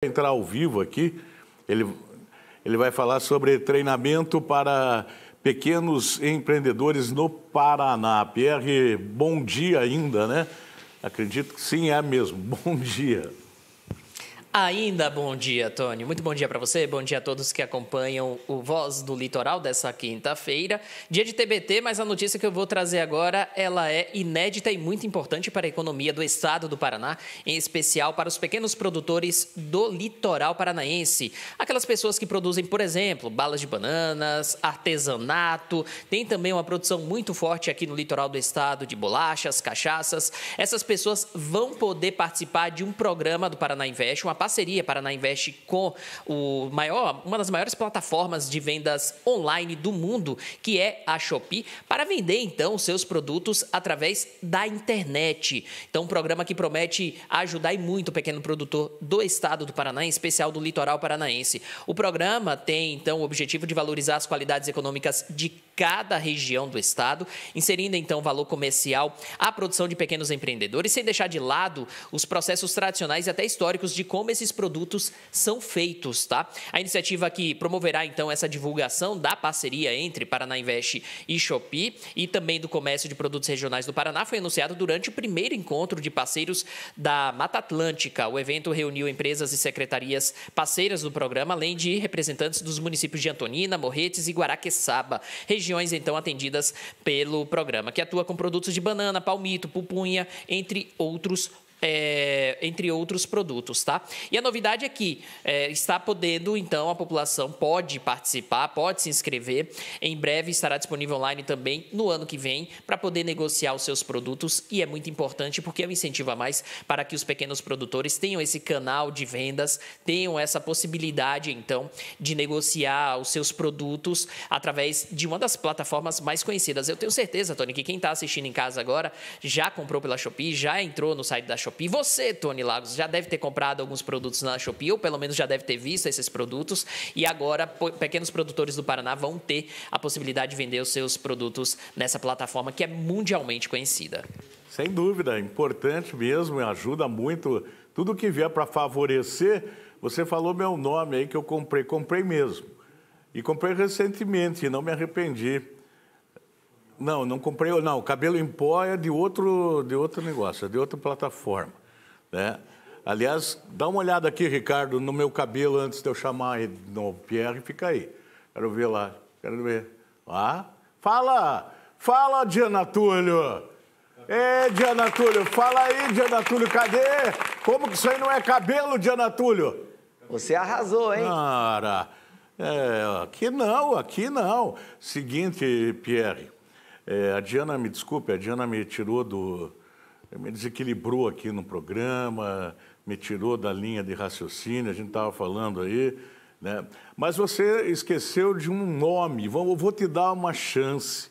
entrar ao vivo aqui. Ele, ele vai falar sobre treinamento para pequenos empreendedores no Paraná. Pierre, bom dia ainda, né? Acredito que sim, é mesmo. Bom dia. Ainda bom dia, Tony. Muito bom dia para você, bom dia a todos que acompanham o Voz do Litoral dessa quinta-feira. Dia de TBT, mas a notícia que eu vou trazer agora, ela é inédita e muito importante para a economia do estado do Paraná, em especial para os pequenos produtores do litoral paranaense. Aquelas pessoas que produzem, por exemplo, balas de bananas, artesanato, tem também uma produção muito forte aqui no litoral do estado de bolachas, cachaças. Essas pessoas vão poder participar de um programa do Paraná Invest, uma parceria Paraná Invest com o maior, uma das maiores plataformas de vendas online do mundo, que é a Shopee, para vender então seus produtos através da internet. Então, um programa que promete ajudar e muito o pequeno produtor do estado do Paraná, em especial do litoral paranaense. O programa tem então o objetivo de valorizar as qualidades econômicas de cada região do estado, inserindo então valor comercial à produção de pequenos empreendedores, sem deixar de lado os processos tradicionais e até históricos de como esses produtos são feitos, tá? A iniciativa que promoverá então essa divulgação da parceria entre Paraná Invest e Shopee e também do comércio de produtos regionais do Paraná foi anunciado durante o primeiro encontro de parceiros da Mata Atlântica. O evento reuniu empresas e secretarias parceiras do programa, além de representantes dos municípios de Antonina, Morretes e Guaraqueçaba, região regiões então atendidas pelo programa, que atua com produtos de banana, palmito, pupunha, entre outros é, entre outros produtos, tá? E a novidade é que é, está podendo, então, a população pode participar, pode se inscrever. Em breve estará disponível online também no ano que vem para poder negociar os seus produtos e é muito importante porque é um incentivo a mais para que os pequenos produtores tenham esse canal de vendas, tenham essa possibilidade, então, de negociar os seus produtos através de uma das plataformas mais conhecidas. Eu tenho certeza, Tony, que quem está assistindo em casa agora já comprou pela Shopee, já entrou no site da Shopee Shopee. Você, Tony Lagos, já deve ter comprado alguns produtos na Shopee, ou pelo menos já deve ter visto esses produtos. E agora, pequenos produtores do Paraná vão ter a possibilidade de vender os seus produtos nessa plataforma que é mundialmente conhecida. Sem dúvida, é importante mesmo, ajuda muito. Tudo que vier para favorecer, você falou meu nome aí que eu comprei, comprei mesmo. E comprei recentemente, não me arrependi. Não, não comprei. Não, cabelo em pó é de outro, de outro negócio, é de outra plataforma. Né? Aliás, dá uma olhada aqui, Ricardo, no meu cabelo antes de eu chamar o Pierre, fica aí. Quero ver lá, quero ver. Ah, fala! Fala, Diana Túlio! É, Diana Túlio, fala aí, Diana Túlio, cadê? Como que isso aí não é cabelo, Diana Túlio? Você arrasou, hein? Cara, é, aqui não, aqui não. Seguinte, Pierre, é, a Diana, me desculpe, a Diana me tirou do. me desequilibrou aqui no programa, me tirou da linha de raciocínio, a gente estava falando aí. Né? Mas você esqueceu de um nome, vou, vou te dar uma chance.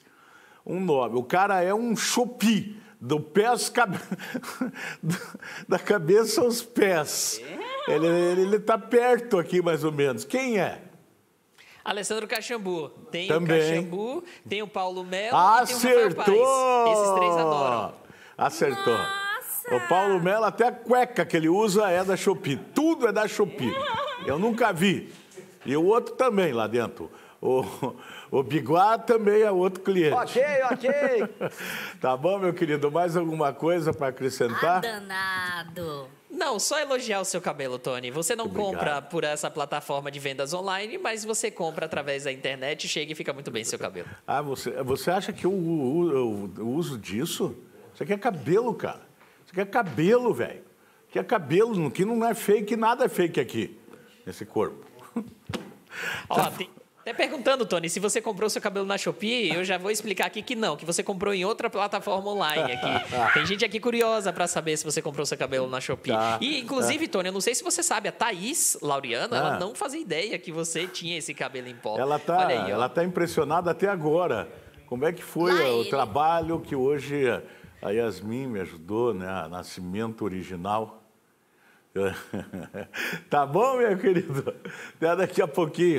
Um nome. O cara é um chopi, do pé aos cabe... da cabeça aos pés. É? Ele está perto aqui, mais ou menos. Quem é? Alessandro Caxambu. Tem Também. o Caxambu, tem o Paulo Melo Acertou! e tem o Rafael Paz. Esses três adoram. Acertou. Nossa! O Paulo Melo, até a cueca que ele usa é da Shopee. Tudo é da Shopee. Eu nunca vi. E o outro também lá dentro. O, o Biguá também é outro cliente. Ok, ok. tá bom, meu querido? Mais alguma coisa para acrescentar? Ah, danado. Não, só elogiar o seu cabelo, Tony. Você não Obrigado. compra por essa plataforma de vendas online, mas você compra através da internet, chega e fica muito bem seu cabelo. Ah, você, você acha que eu, eu, eu uso disso? Isso aqui é cabelo, cara. Isso aqui é cabelo, velho. Que é cabelo, que não é fake, nada é fake aqui, nesse corpo. Ó, tá. tem, até perguntando, Tony, se você comprou seu cabelo na Shopee, eu já vou explicar aqui que não, que você comprou em outra plataforma online aqui. Tem gente aqui curiosa para saber se você comprou seu cabelo na Shopee. Tá, e, tá. inclusive, tá. Tony, eu não sei se você sabe, a Thaís Lauriana, ela ah. não fazia ideia que você tinha esse cabelo em pó. Ela tá, aí, ela tá impressionada até agora. Como é que foi Lá o ele. trabalho que hoje a Yasmin me ajudou, né? A Nascimento Original. tá bom, meu querido? Até daqui a pouquinho.